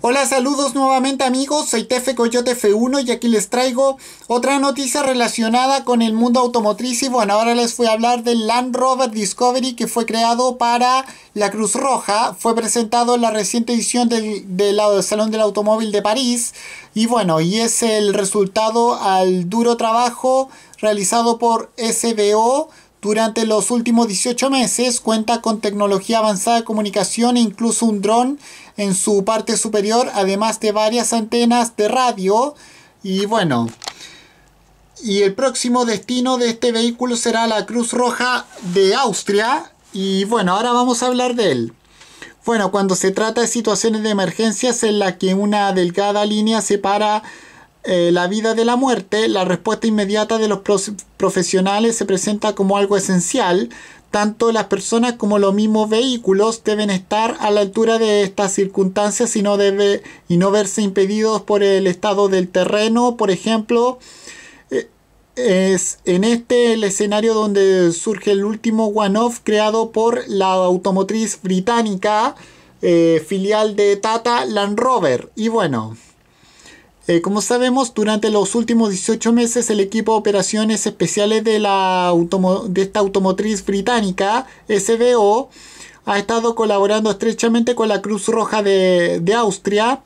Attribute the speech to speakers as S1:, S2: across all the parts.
S1: Hola, saludos nuevamente amigos, soy Tefe Coyote F1 y aquí les traigo otra noticia relacionada con el mundo automotriz y bueno, ahora les voy a hablar del Land Rover Discovery que fue creado para la Cruz Roja, fue presentado en la reciente edición del, del Salón del Automóvil de París y bueno, y es el resultado al duro trabajo realizado por SBO durante los últimos 18 meses cuenta con tecnología avanzada de comunicación e incluso un dron en su parte superior, además de varias antenas de radio. Y bueno, y el próximo destino de este vehículo será la Cruz Roja de Austria. Y bueno, ahora vamos a hablar de él. Bueno, cuando se trata de situaciones de emergencias en las que una delgada línea separa eh, la vida de la muerte, la respuesta inmediata de los profesionales se presenta como algo esencial. Tanto las personas como los mismos vehículos deben estar a la altura de estas circunstancias y no, debe, y no verse impedidos por el estado del terreno. Por ejemplo, eh, es en este el escenario donde surge el último one-off creado por la automotriz británica eh, filial de Tata Land Rover. Y bueno, eh, como sabemos, durante los últimos 18 meses el equipo de operaciones especiales de, esta automotriz británica, SBO, ha estado colaborando estrechamente con la Cruz Roja de, Austria,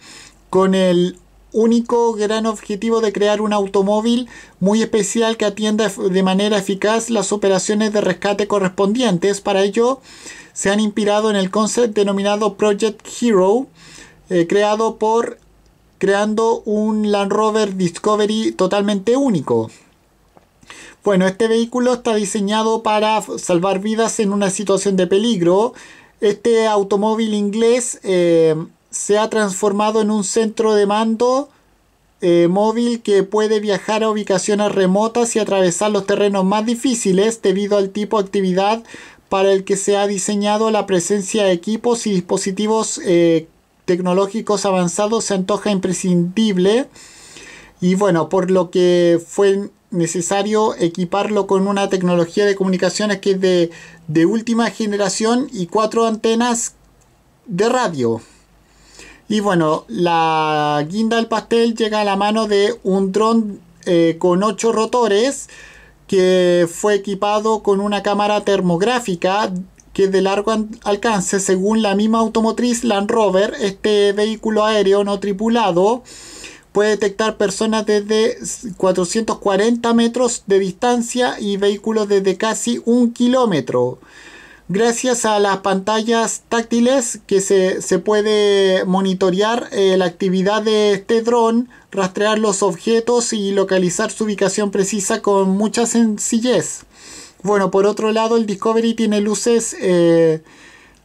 S1: con el único gran objetivo de crear un automóvil muy especial que atienda de manera eficaz las operaciones de rescate correspondientes. Para ello, se han inspirado en el concepto denominado Project Hero, eh, creado por creando un Land Rover Discovery totalmente único. Bueno, este vehículo está diseñado para salvar vidas en una situación de peligro. Este automóvil inglés eh, se ha transformado en un centro de mando eh, móvil que puede viajar a ubicaciones remotas y atravesar los terrenos más difíciles debido al tipo de actividad para el que se ha diseñado la presencia de equipos y dispositivos eh, tecnológicos avanzados se antoja imprescindible y bueno, por lo que fue necesario equiparlo con una tecnología de comunicaciones que es de, última generación y cuatro antenas de radio. Y bueno, la guinda del pastel llega a la mano de un dron eh, con ocho rotores que fue equipado con una cámara termográfica que es de largo alcance. Según la misma automotriz Land Rover, este vehículo aéreo no tripulado puede detectar personas desde 440 metros de distancia y vehículos desde casi un kilómetro. Gracias a las pantallas táctiles que se, puede monitorear eh, la actividad de este dron, rastrear los objetos y localizar su ubicación precisa con mucha sencillez. Bueno, por otro lado, el Discovery tiene luces eh,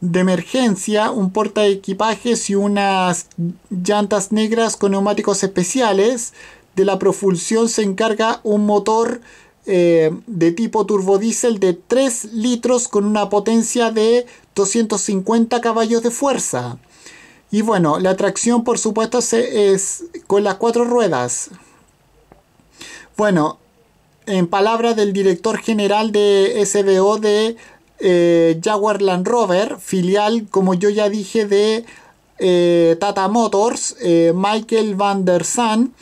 S1: de emergencia, un porta equipajes y unas llantas negras con neumáticos especiales. De la propulsión se encarga un motor eh, de tipo turbodiesel de 3 litros con una potencia de 250 caballos de fuerza. Y bueno, la tracción por supuesto es con las cuatro ruedas. Bueno, en palabras del director general de SBO de eh, Jaguar Land Rover, filial, como yo ya dije, de eh, Tata Motors, eh, Michael van der Zandt,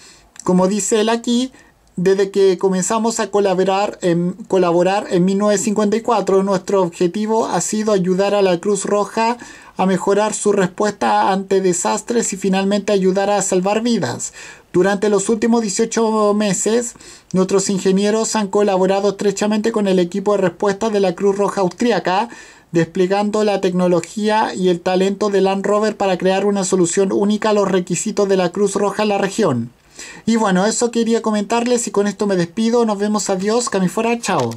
S1: como dice él aquí, desde que comenzamos a colaborar en, colaborar en 1954, nuestro objetivo ha sido ayudar a la Cruz Roja a mejorar su respuesta ante desastres y finalmente ayudar a salvar vidas. Durante los últimos 18 meses, nuestros ingenieros han colaborado estrechamente con el equipo de respuesta de la Cruz Roja Austriaca, desplegando la tecnología y el talento de Land Rover para crear una solución única a los requisitos de la Cruz Roja en la región. Y bueno, eso quería comentarles y con esto me despido. Nos vemos, adiós, Camifora, chao.